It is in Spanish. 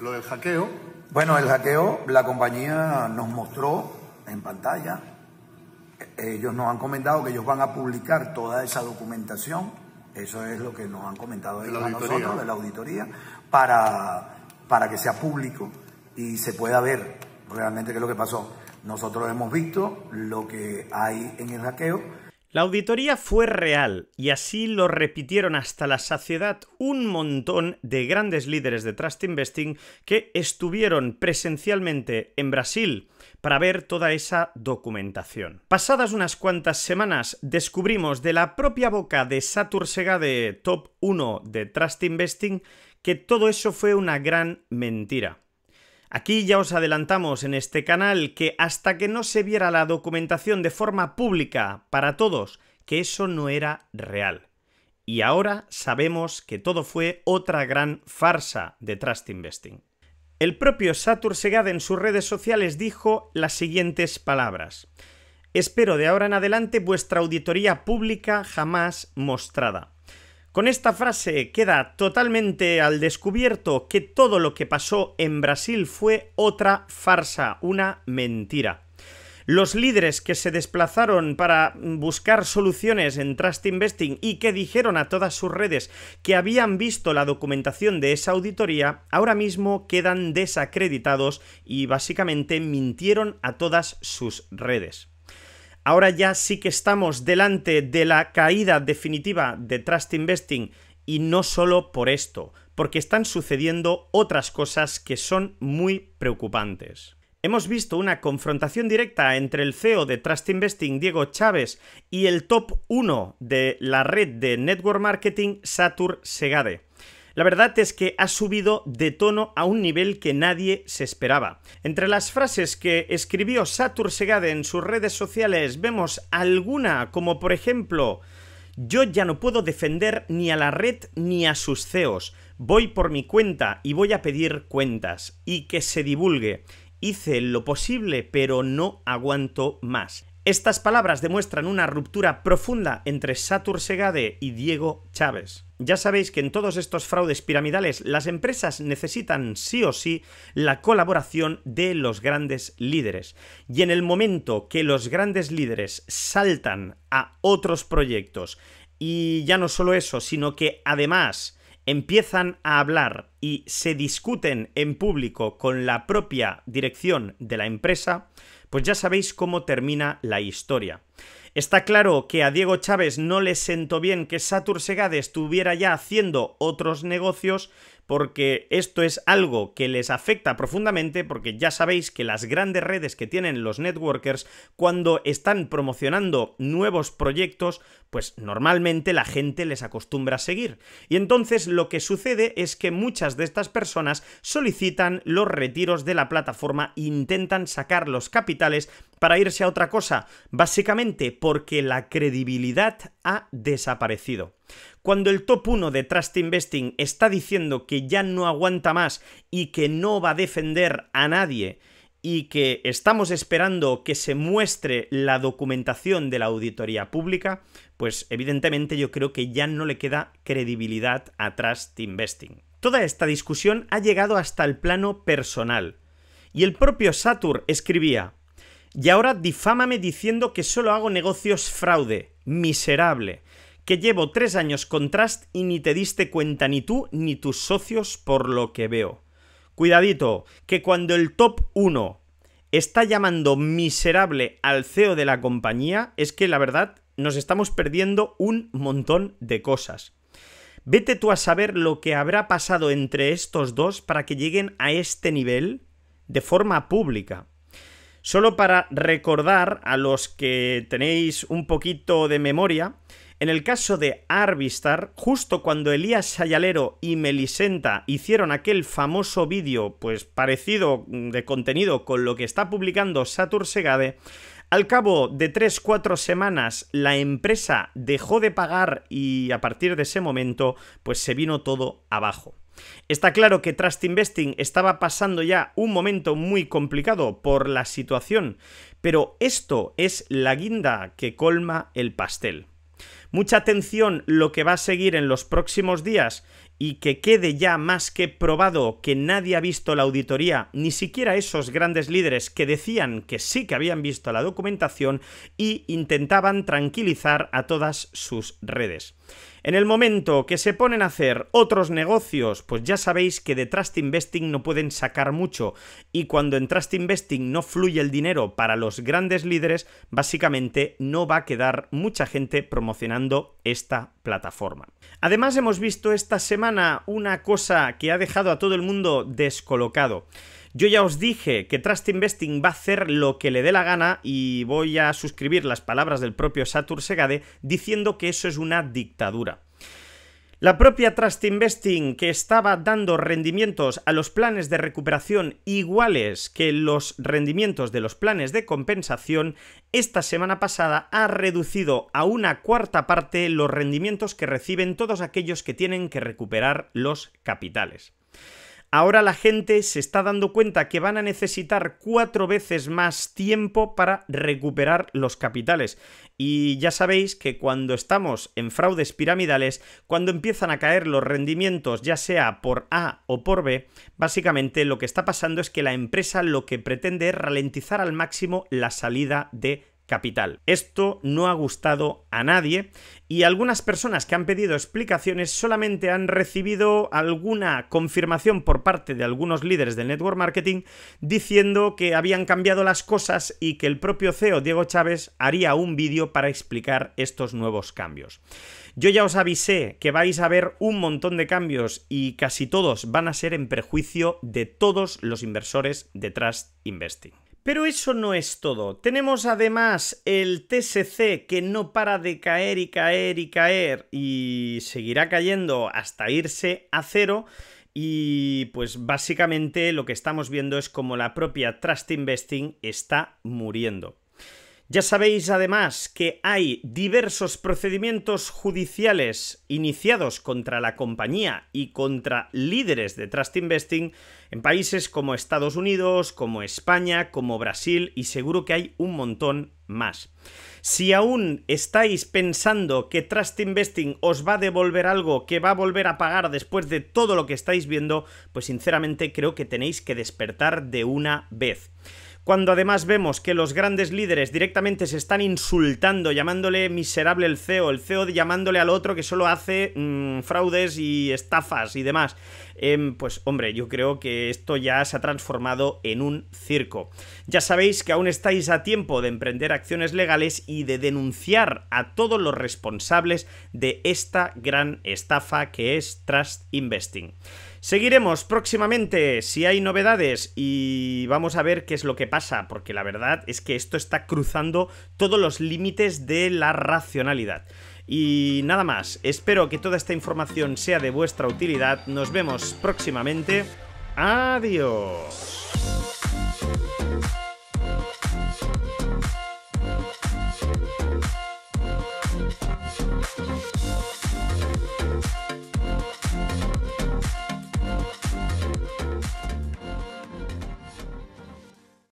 Lo del hackeo. Bueno, el hackeo, la compañía nos mostró en pantalla. Ellos nos han comentado que ellos van a publicar toda esa documentación. Eso es lo que nos han comentado ellos a nosotros de la auditoría para, para que sea público y se pueda ver realmente qué es lo que pasó. Nosotros hemos visto lo que hay en el hackeo. La auditoría fue real y así lo repitieron hasta la saciedad un montón de grandes líderes de Trust Investing que estuvieron presencialmente en Brasil para ver toda esa documentación. Pasadas unas cuantas semanas descubrimos de la propia boca de Satur de top 1 de Trust Investing, que todo eso fue una gran mentira. Aquí ya os adelantamos en este canal que hasta que no se viera la documentación de forma pública para todos, que eso no era real. Y ahora sabemos que todo fue otra gran farsa de Trust Investing. El propio Satur Segad en sus redes sociales dijo las siguientes palabras. Espero de ahora en adelante vuestra auditoría pública jamás mostrada. Con esta frase queda totalmente al descubierto que todo lo que pasó en Brasil fue otra farsa, una mentira. Los líderes que se desplazaron para buscar soluciones en Trust Investing y que dijeron a todas sus redes que habían visto la documentación de esa auditoría, ahora mismo quedan desacreditados y básicamente mintieron a todas sus redes. Ahora ya sí que estamos delante de la caída definitiva de Trust Investing y no solo por esto, porque están sucediendo otras cosas que son muy preocupantes. Hemos visto una confrontación directa entre el CEO de Trust Investing, Diego Chávez, y el top 1 de la red de Network Marketing, Satur Segade. La verdad es que ha subido de tono a un nivel que nadie se esperaba. Entre las frases que escribió Satur Segade en sus redes sociales vemos alguna como por ejemplo yo ya no puedo defender ni a la red ni a sus CEOs. Voy por mi cuenta y voy a pedir cuentas y que se divulgue. Hice lo posible, pero no aguanto más. Estas palabras demuestran una ruptura profunda entre Satur Segade y Diego Chávez. Ya sabéis que en todos estos fraudes piramidales las empresas necesitan sí o sí la colaboración de los grandes líderes. Y en el momento que los grandes líderes saltan a otros proyectos, y ya no solo eso, sino que además empiezan a hablar y se discuten en público con la propia dirección de la empresa, pues ya sabéis cómo termina la historia. Está claro que a Diego Chávez no le sentó bien que Satur Segade estuviera ya haciendo otros negocios, porque esto es algo que les afecta profundamente porque ya sabéis que las grandes redes que tienen los networkers cuando están promocionando nuevos proyectos, pues normalmente la gente les acostumbra a seguir. Y entonces lo que sucede es que muchas de estas personas solicitan los retiros de la plataforma e intentan sacar los capitales para irse a otra cosa, básicamente porque la credibilidad ha desaparecido. Cuando el top 1 de Trust Investing está diciendo que ya no aguanta más y que no va a defender a nadie y que estamos esperando que se muestre la documentación de la auditoría pública, pues evidentemente yo creo que ya no le queda credibilidad a Trust Investing. Toda esta discusión ha llegado hasta el plano personal. Y el propio Satur escribía, y ahora difámame diciendo que solo hago negocios fraude, miserable que llevo tres años con Trust y ni te diste cuenta ni tú ni tus socios por lo que veo. Cuidadito, que cuando el top 1 está llamando miserable al CEO de la compañía, es que la verdad nos estamos perdiendo un montón de cosas. Vete tú a saber lo que habrá pasado entre estos dos para que lleguen a este nivel de forma pública. Solo para recordar a los que tenéis un poquito de memoria, en el caso de Arvistar, justo cuando Elías Sayalero y Melisenta hicieron aquel famoso vídeo, pues parecido mm, de contenido con lo que está publicando Satur Segade, al cabo de 3-4 semanas la empresa dejó de pagar y a partir de ese momento pues se vino todo abajo. Está claro que Trust Investing estaba pasando ya un momento muy complicado por la situación, pero esto es la guinda que colma el pastel. Mucha atención lo que va a seguir en los próximos días y que quede ya más que probado que nadie ha visto la auditoría, ni siquiera esos grandes líderes que decían que sí que habían visto la documentación y intentaban tranquilizar a todas sus redes. En el momento que se ponen a hacer otros negocios, pues ya sabéis que de Trust Investing no pueden sacar mucho y cuando en Trust Investing no fluye el dinero para los grandes líderes, básicamente no va a quedar mucha gente promocionando esta plataforma. Además hemos visto esta semana una cosa que ha dejado a todo el mundo descolocado. Yo ya os dije que Trust Investing va a hacer lo que le dé la gana y voy a suscribir las palabras del propio Satur Segade diciendo que eso es una dictadura. La propia Trust Investing, que estaba dando rendimientos a los planes de recuperación iguales que los rendimientos de los planes de compensación, esta semana pasada ha reducido a una cuarta parte los rendimientos que reciben todos aquellos que tienen que recuperar los capitales. Ahora la gente se está dando cuenta que van a necesitar cuatro veces más tiempo para recuperar los capitales. Y ya sabéis que cuando estamos en fraudes piramidales, cuando empiezan a caer los rendimientos, ya sea por A o por B, básicamente lo que está pasando es que la empresa lo que pretende es ralentizar al máximo la salida de capital. Esto no ha gustado a nadie y algunas personas que han pedido explicaciones solamente han recibido alguna confirmación por parte de algunos líderes del network marketing diciendo que habían cambiado las cosas y que el propio CEO Diego Chávez haría un vídeo para explicar estos nuevos cambios. Yo ya os avisé que vais a ver un montón de cambios y casi todos van a ser en perjuicio de todos los inversores de Trust Investing. Pero eso no es todo. Tenemos además el TSC que no para de caer y caer y caer y seguirá cayendo hasta irse a cero. Y pues básicamente lo que estamos viendo es como la propia Trust Investing está muriendo. Ya sabéis además que hay diversos procedimientos judiciales iniciados contra la compañía y contra líderes de Trust Investing en países como Estados Unidos, como España, como Brasil y seguro que hay un montón más. Si aún estáis pensando que Trust Investing os va a devolver algo que va a volver a pagar después de todo lo que estáis viendo, pues sinceramente creo que tenéis que despertar de una vez cuando además vemos que los grandes líderes directamente se están insultando, llamándole miserable el CEO, el CEO llamándole al otro que solo hace mm, fraudes y estafas y demás. Em, pues hombre, yo creo que esto ya se ha transformado en un circo. Ya sabéis que aún estáis a tiempo de emprender acciones legales y de denunciar a todos los responsables de esta gran estafa que es Trust Investing. Seguiremos próximamente si hay novedades y vamos a ver qué es lo que pasa, porque la verdad es que esto está cruzando todos los límites de la racionalidad. Y nada más, espero que toda esta información sea de vuestra utilidad. Nos vemos próximamente. Adiós.